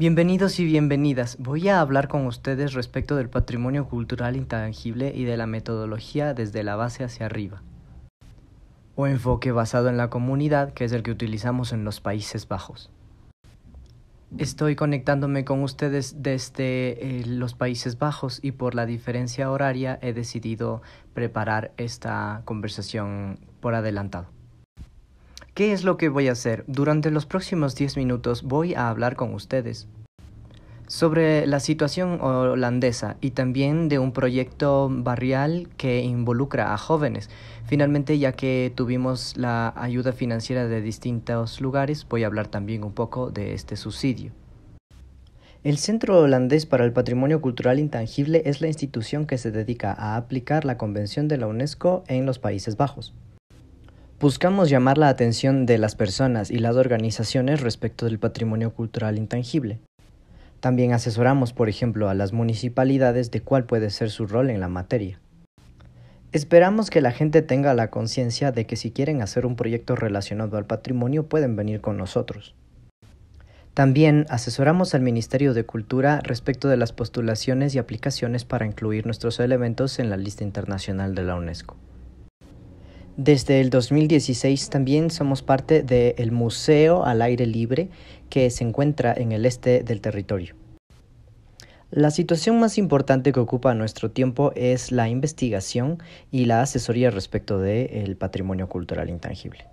Bienvenidos y bienvenidas. Voy a hablar con ustedes respecto del patrimonio cultural intangible y de la metodología desde la base hacia arriba. O enfoque basado en la comunidad, que es el que utilizamos en los Países Bajos. Estoy conectándome con ustedes desde eh, los Países Bajos y por la diferencia horaria he decidido preparar esta conversación por adelantado. ¿Qué es lo que voy a hacer? Durante los próximos 10 minutos voy a hablar con ustedes sobre la situación holandesa y también de un proyecto barrial que involucra a jóvenes. Finalmente, ya que tuvimos la ayuda financiera de distintos lugares, voy a hablar también un poco de este subsidio. El Centro Holandés para el Patrimonio Cultural Intangible es la institución que se dedica a aplicar la Convención de la UNESCO en los Países Bajos. Buscamos llamar la atención de las personas y las organizaciones respecto del patrimonio cultural intangible. También asesoramos, por ejemplo, a las municipalidades de cuál puede ser su rol en la materia. Esperamos que la gente tenga la conciencia de que si quieren hacer un proyecto relacionado al patrimonio pueden venir con nosotros. También asesoramos al Ministerio de Cultura respecto de las postulaciones y aplicaciones para incluir nuestros elementos en la lista internacional de la UNESCO. Desde el 2016 también somos parte del Museo al Aire Libre que se encuentra en el este del territorio. La situación más importante que ocupa nuestro tiempo es la investigación y la asesoría respecto del patrimonio cultural intangible.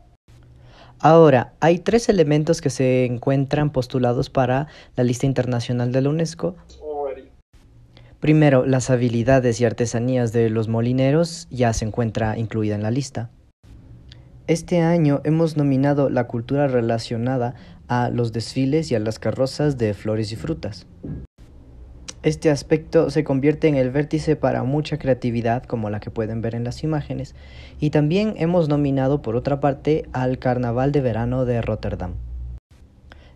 Ahora, hay tres elementos que se encuentran postulados para la lista internacional de la UNESCO. Primero, las habilidades y artesanías de los molineros ya se encuentra incluida en la lista. Este año hemos nominado la cultura relacionada a los desfiles y a las carrozas de flores y frutas. Este aspecto se convierte en el vértice para mucha creatividad, como la que pueden ver en las imágenes, y también hemos nominado por otra parte al Carnaval de Verano de Rotterdam.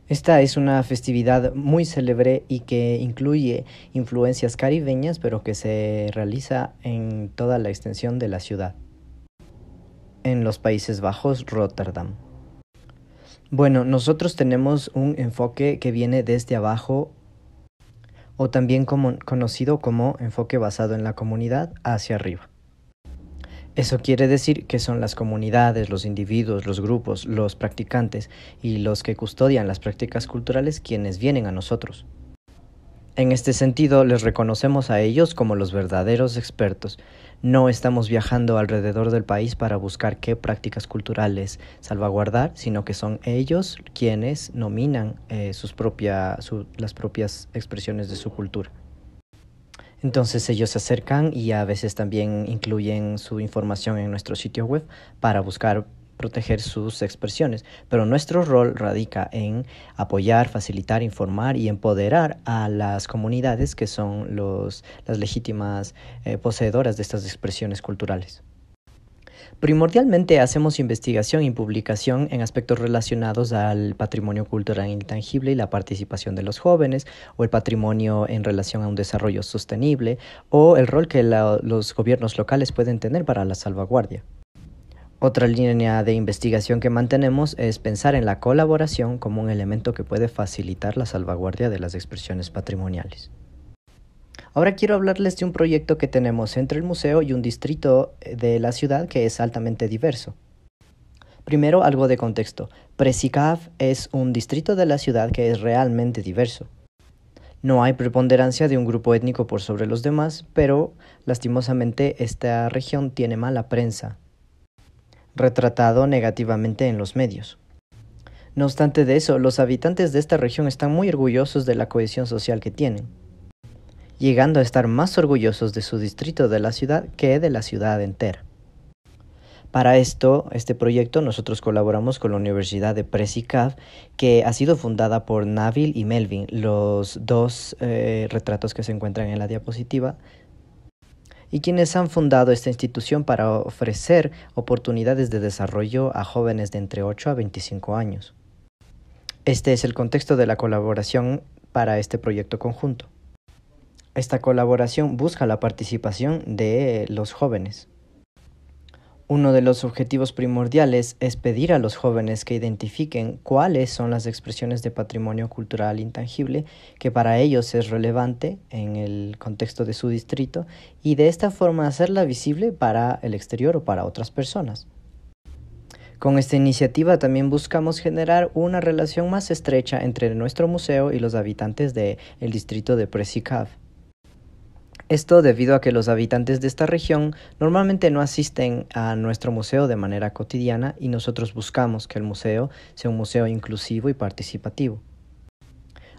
Esta es una festividad muy célebre y que incluye influencias caribeñas, pero que se realiza en toda la extensión de la ciudad. En los Países Bajos, Rotterdam. Bueno, nosotros tenemos un enfoque que viene desde abajo o también conocido como enfoque basado en la comunidad hacia arriba. Eso quiere decir que son las comunidades, los individuos, los grupos, los practicantes y los que custodian las prácticas culturales quienes vienen a nosotros. En este sentido, les reconocemos a ellos como los verdaderos expertos. No estamos viajando alrededor del país para buscar qué prácticas culturales salvaguardar, sino que son ellos quienes nominan eh, las propias expresiones de su cultura. Entonces ellos se acercan y a veces también incluyen su información en nuestro sitio web para buscar proteger sus expresiones, pero nuestro rol radica en apoyar, facilitar, informar y empoderar a las comunidades que son los, las legítimas eh, poseedoras de estas expresiones culturales. Primordialmente hacemos investigación y publicación en aspectos relacionados al patrimonio cultural intangible y la participación de los jóvenes, o el patrimonio en relación a un desarrollo sostenible, o el rol que los gobiernos locales pueden tener para la salvaguardia. Otra línea de investigación que mantenemos es pensar en la colaboración como un elemento que puede facilitar la salvaguardia de las expresiones patrimoniales. Ahora quiero hablarles de un proyecto que tenemos entre el museo y un distrito eh, de la ciudad que es altamente diverso. Primero, algo de contexto. Presicav es un distrito de la ciudad que es realmente diverso. No hay preponderancia de un grupo étnico por sobre los demás, pero lastimosamente esta región tiene mala prensa, retratado negativamente en los medios. No obstante de eso, los habitantes de esta región están muy orgullosos de la cohesión social que tienen llegando a estar más orgullosos de su distrito de la ciudad que de la ciudad entera. Para esto, este proyecto, nosotros colaboramos con la Universidad de Presicav, que ha sido fundada por Nabil y Melvin, los dos eh, retratos que se encuentran en la diapositiva, y quienes han fundado esta institución para ofrecer oportunidades de desarrollo a jóvenes de entre 8 a 25 años. Este es el contexto de la colaboración para este proyecto conjunto. Esta colaboración busca la participación de los jóvenes. Uno de los objetivos primordiales es pedir a los jóvenes que identifiquen cuáles son las expresiones de patrimonio cultural intangible que para ellos es relevante en el contexto de su distrito y de esta forma hacerla visible para el exterior o para otras personas. Con esta iniciativa también buscamos generar una relación más estrecha entre nuestro museo y los habitantes del distrito de Presicav. Esto debido a que los habitantes de esta región normalmente no asisten a nuestro museo de manera cotidiana y nosotros buscamos que el museo sea un museo inclusivo y participativo.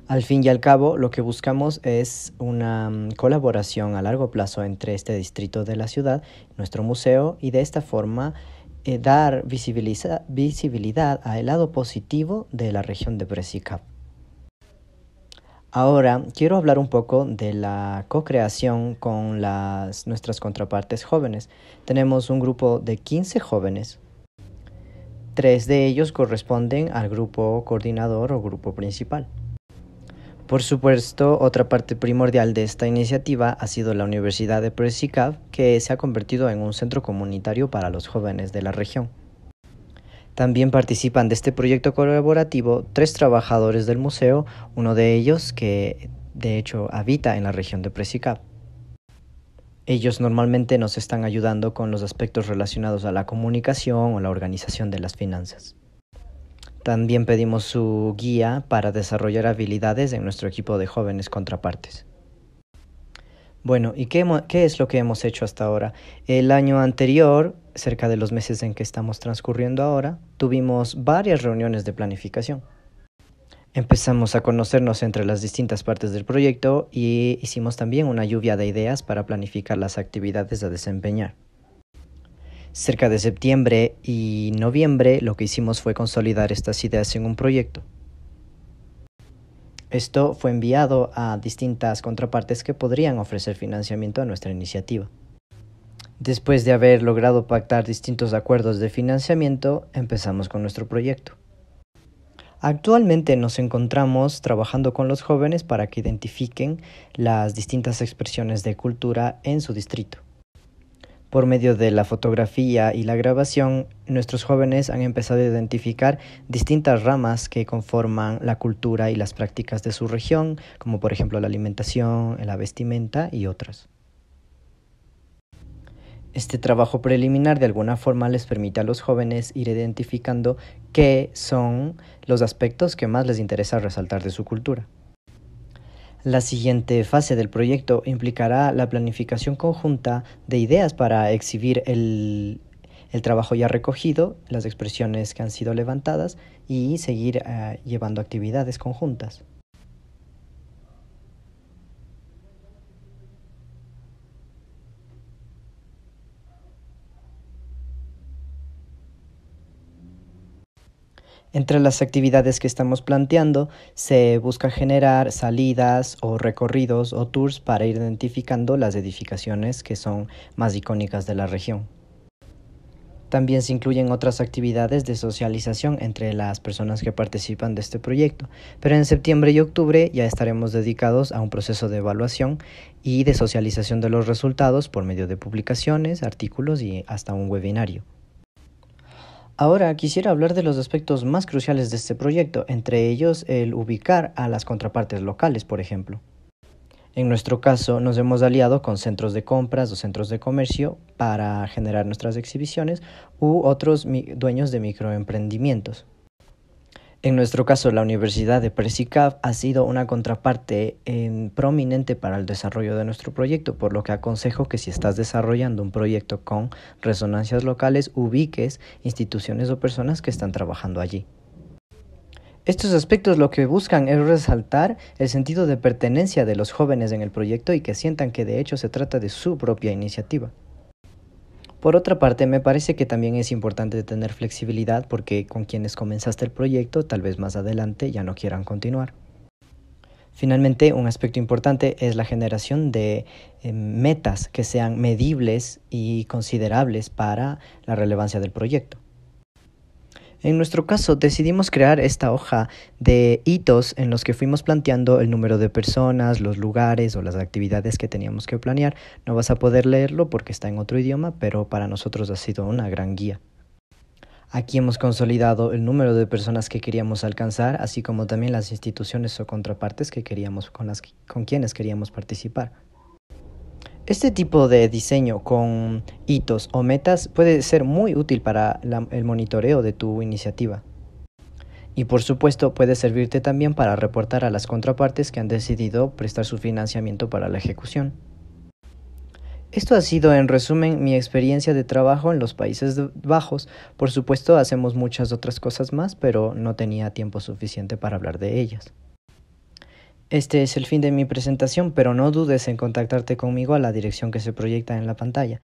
Al fin y al cabo, lo que buscamos es una mm, colaboración a largo plazo entre este distrito de la ciudad, nuestro museo, y de esta forma eh, dar visibilidad al lado positivo de la región de Bresicap. Ahora quiero hablar un poco de la co-creación con las, nuestras contrapartes jóvenes. Tenemos un grupo de 15 jóvenes. Tres de ellos corresponden al grupo coordinador o grupo principal. Por supuesto, otra parte primordial de esta iniciativa ha sido la Universidad de Presicab, que se ha convertido en un centro comunitario para los jóvenes de la región. También participan de este proyecto colaborativo tres trabajadores del museo, uno de ellos que de hecho habita en la región de Presicap. Ellos normalmente nos están ayudando con los aspectos relacionados a la comunicación o la organización de las finanzas. También pedimos su guía para desarrollar habilidades en nuestro equipo de jóvenes contrapartes. Bueno, ¿y qué, es lo que hemos hecho hasta ahora? El año anterior, cerca de los meses en que estamos transcurriendo ahora, tuvimos varias reuniones de planificación. Empezamos a conocernos entre las distintas partes del proyecto y hicimos también una lluvia de ideas para planificar las actividades a desempeñar. Cerca de septiembre y noviembre lo que hicimos fue consolidar estas ideas en un proyecto. Esto fue enviado a distintas contrapartes que podrían ofrecer financiamiento a nuestra iniciativa. Después de haber logrado pactar distintos acuerdos de financiamiento, empezamos con nuestro proyecto. Actualmente nos encontramos trabajando con los jóvenes para que identifiquen las distintas expresiones de cultura en su distrito. Por medio de la fotografía y la grabación, nuestros jóvenes han empezado a identificar distintas ramas que conforman la cultura y las prácticas de su región, como por ejemplo la alimentación, la vestimenta y otras. Este trabajo preliminar de alguna forma les permite a los jóvenes ir identificando qué son los aspectos que más les interesa resaltar de su cultura. La siguiente fase del proyecto implicará la planificación conjunta de ideas para exhibir el, trabajo ya recogido, las expresiones que han sido levantadas y seguir eh, llevando actividades conjuntas. Entre las actividades que estamos planteando se busca generar salidas o recorridos o tours para ir identificando las edificaciones que son más icónicas de la región. También se incluyen otras actividades de socialización entre las personas que participan de este proyecto, pero en septiembre y octubre ya estaremos dedicados a un proceso de evaluación y de socialización de los resultados por medio de publicaciones, artículos y hasta un webinario. Ahora quisiera hablar de los aspectos más cruciales de este proyecto, entre ellos el ubicar a las contrapartes locales, por ejemplo. En nuestro caso, nos hemos aliado con centros de compras o centros de comercio para generar nuestras exhibiciones u otros dueños de microemprendimientos. En nuestro caso, la Universidad de Presicab ha sido una contraparte em, prominente para el desarrollo de nuestro proyecto, por lo que aconsejo que si estás desarrollando un proyecto con resonancias locales, ubiques instituciones o personas que están trabajando allí. Estos aspectos lo que buscan es resaltar el sentido de pertenencia de los jóvenes en el proyecto y que sientan que de hecho se trata de su propia iniciativa. Por otra parte, me parece que también es importante tener flexibilidad porque con quienes comenzaste el proyecto tal vez más adelante ya no quieran continuar. Finalmente, un aspecto importante es la generación de eh, metas que sean medibles y considerables para la relevancia del proyecto. En nuestro caso, decidimos crear esta hoja de hitos en los que fuimos planteando el número de personas, los lugares o las actividades que teníamos que planear. No vas a poder leerlo porque está en otro idioma, pero para nosotros ha sido una gran guía. Aquí hemos consolidado el número de personas que queríamos alcanzar, así como también las instituciones o contrapartes que con, las, con quienes queríamos participar. Este tipo de diseño con hitos o metas puede ser muy útil para el monitoreo de tu iniciativa. Y por supuesto puede servirte también para reportar a las contrapartes que han decidido prestar su financiamiento para la ejecución. Esto ha sido en resumen mi experiencia de trabajo en los Países Bajos. Por supuesto hacemos muchas otras cosas más, pero no tenía tiempo suficiente para hablar de ellas. Este es el fin de mi presentación, pero no dudes en contactarte conmigo a la dirección que se proyecta en la pantalla.